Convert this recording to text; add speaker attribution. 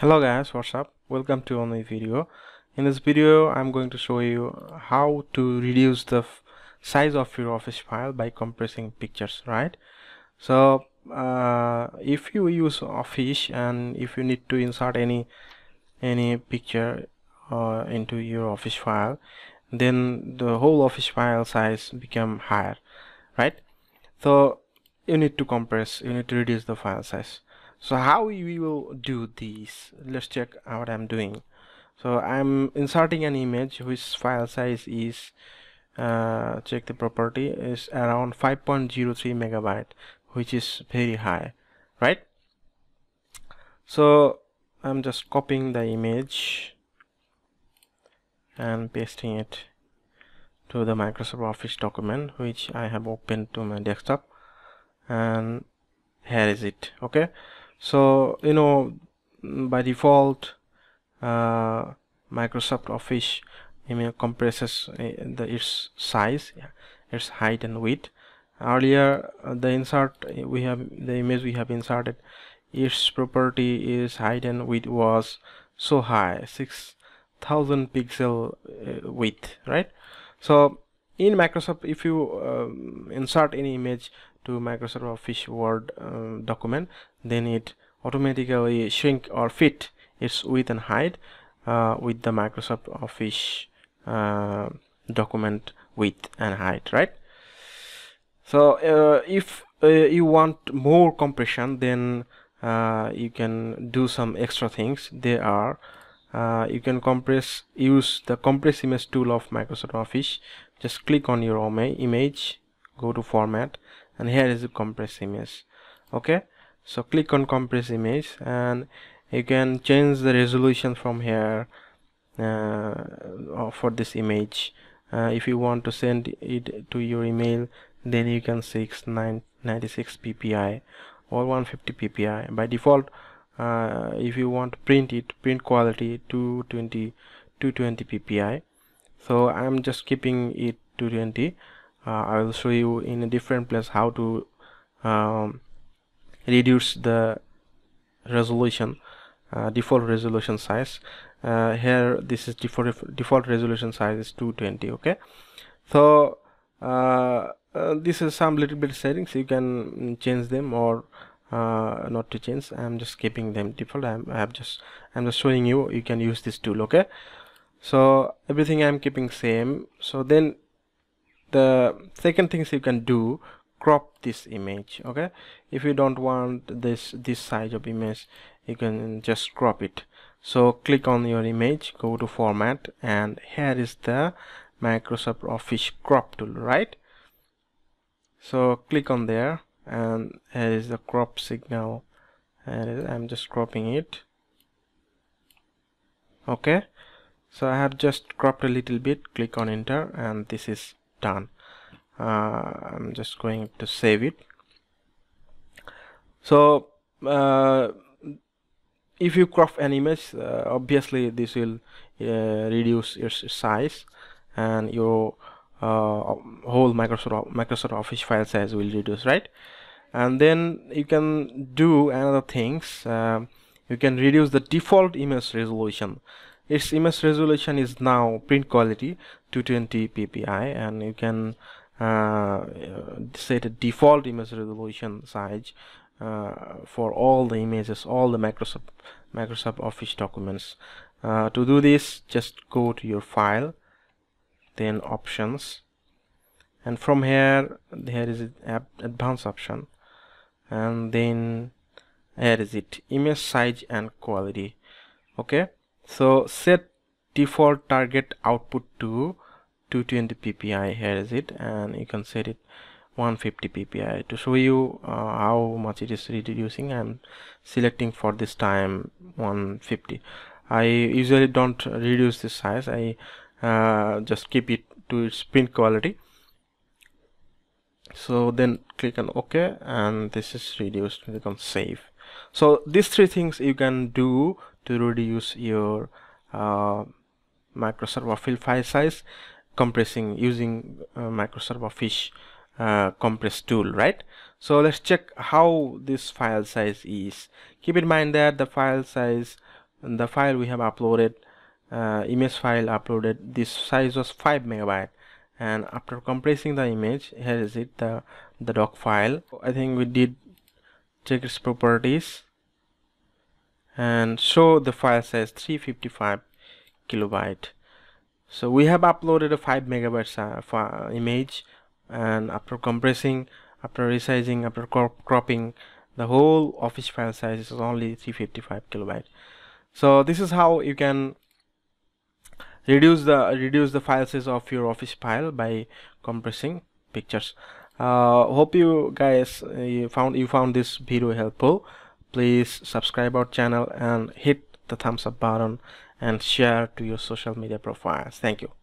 Speaker 1: hello guys what's up welcome to only video in this video i'm going to show you how to reduce the size of your office file by compressing pictures right so uh, if you use office and if you need to insert any any picture uh, into your office file then the whole office file size become higher right so you need to compress you need to reduce the file size so how we will do this let's check what i'm doing so i'm inserting an image whose file size is uh, check the property is around 5.03 megabyte which is very high right so I'm just copying the image and pasting it to the Microsoft Office document which I have opened to my desktop and here is it okay so you know mm, by default uh, Microsoft Office I compresses eh, the, its size yeah, its height and width earlier uh, the insert eh, we have the image we have inserted its property is height and width was so high 6000 pixel uh, width right so in Microsoft if you um, insert any image to Microsoft Office Word um, document then it automatically shrink or fit its width and height uh, with the Microsoft Office uh, document width and height right so uh, if uh, you want more compression then uh, you can do some extra things They are uh, you can compress use the compress image tool of Microsoft Office just click on your image go to format and here is a compress image okay so click on compress image and you can change the resolution from here uh, for this image uh, if you want to send it to your email then you can 96 ppi or 150 ppi by default uh, if you want to print it print quality 220 220 ppi so i'm just keeping it 220 uh, I will show you in a different place how to um, reduce the resolution uh, default resolution size uh, here this is default default resolution size is 220 okay so uh, this is some little bit settings you can change them or uh, not to change I'm just keeping them default I'm, i just I'm just showing you you can use this tool okay so everything I'm keeping same so then the second things you can do crop this image okay if you don't want this this size of image you can just crop it so click on your image go to format and here is the Microsoft Office crop tool right so click on there and here is the crop signal and I'm just cropping it okay so I have just cropped a little bit click on enter and this is done uh, I'm just going to save it so uh, if you crop an image uh, obviously this will uh, reduce your size and your uh, whole Microsoft Microsoft Office file size will reduce right and then you can do another things uh, you can reduce the default image resolution its image resolution is now print quality 220 ppi and you can uh, set a default image resolution size uh, for all the images all the Microsoft Microsoft Office documents uh, to do this just go to your file then options and from here there is an advanced option and then here is it image size and quality okay so set default target output to 220 ppi here is it and you can set it 150 ppi to show you uh, how much it is reducing i'm selecting for this time 150 i usually don't reduce this size i uh, just keep it to its print quality so then click on ok and this is reduced click on save so these three things you can do to reduce your uh, microserver fill file size compressing using uh, microserver fish uh, compress tool right so let's check how this file size is keep in mind that the file size the file we have uploaded uh, image file uploaded this size was 5 megabyte and after compressing the image here is it the the doc file i think we did check its properties and show the file size 355 kilobyte so we have uploaded a 5 megabytes uh, image and after compressing after resizing after cropping the whole office file size is only 355 kilobyte so this is how you can reduce the reduce the file size of your office file by compressing pictures uh, hope you guys uh, you found you found this video helpful please subscribe our channel and hit the thumbs up button and share to your social media profiles thank you